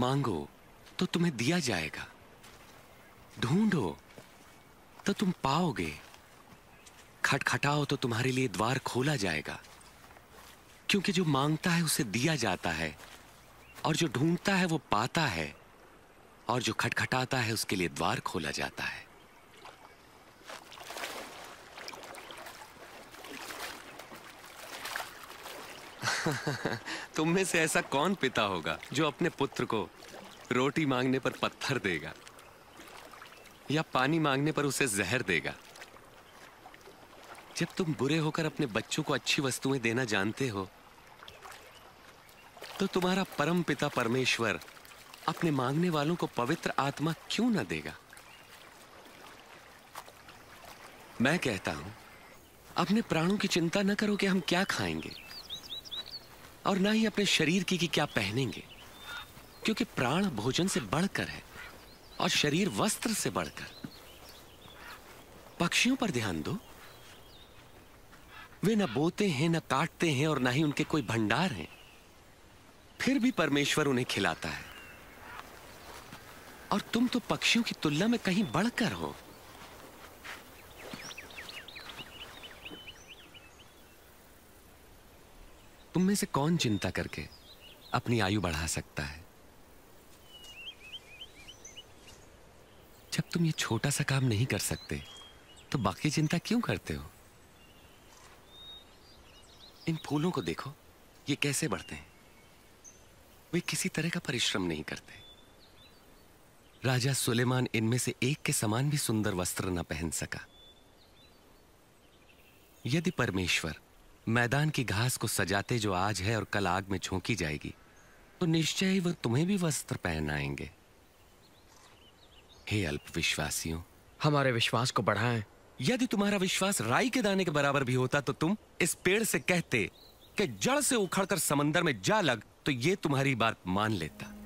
मांगो तो तुम्हें दिया जाएगा ढूंढो तो तुम पाओगे खटखटाओ तो तुम्हारे लिए द्वार खोला जाएगा क्योंकि जो मांगता है उसे दिया जाता है और जो ढूंढता है वो पाता है और जो खटखटाता है उसके लिए द्वार खोला जाता है तुम में से ऐसा कौन पिता होगा जो अपने पुत्र को रोटी मांगने पर पत्थर देगा या पानी मांगने पर उसे जहर देगा जब तुम बुरे होकर अपने बच्चों को अच्छी वस्तुएं देना जानते हो तो तुम्हारा परम पिता परमेश्वर अपने मांगने वालों को पवित्र आत्मा क्यों ना देगा मैं कहता हूं अपने प्राणों की चिंता न करो कि हम क्या खाएंगे और ना ही अपने शरीर की कि क्या पहनेंगे क्योंकि प्राण भोजन से बढ़कर है और शरीर वस्त्र से बढ़कर पक्षियों पर ध्यान दो वे न बोते हैं न काटते हैं और ना ही उनके कोई भंडार हैं फिर भी परमेश्वर उन्हें खिलाता है और तुम तो पक्षियों की तुलना में कहीं बढ़कर हो तुम में से कौन चिंता करके अपनी आयु बढ़ा सकता है जब तुम ये छोटा सा काम नहीं कर सकते तो बाकी चिंता क्यों करते हो इन फूलों को देखो ये कैसे बढ़ते हैं वे किसी तरह का परिश्रम नहीं करते राजा सुलेमान इनमें से एक के समान भी सुंदर वस्त्र न पहन सका यदि परमेश्वर मैदान की घास को सजाते जो आज है और कल आग में झोंकी जाएगी तो निश्चय ही वह तुम्हें भी वस्त्र पहनाएंगे हे अल्प विश्वासियों हमारे विश्वास को बढ़ाएं यदि तुम्हारा विश्वास राई के दाने के बराबर भी होता तो तुम इस पेड़ से कहते कि जड़ से उखड़कर समंदर में जा लग तो ये तुम्हारी बात मान लेता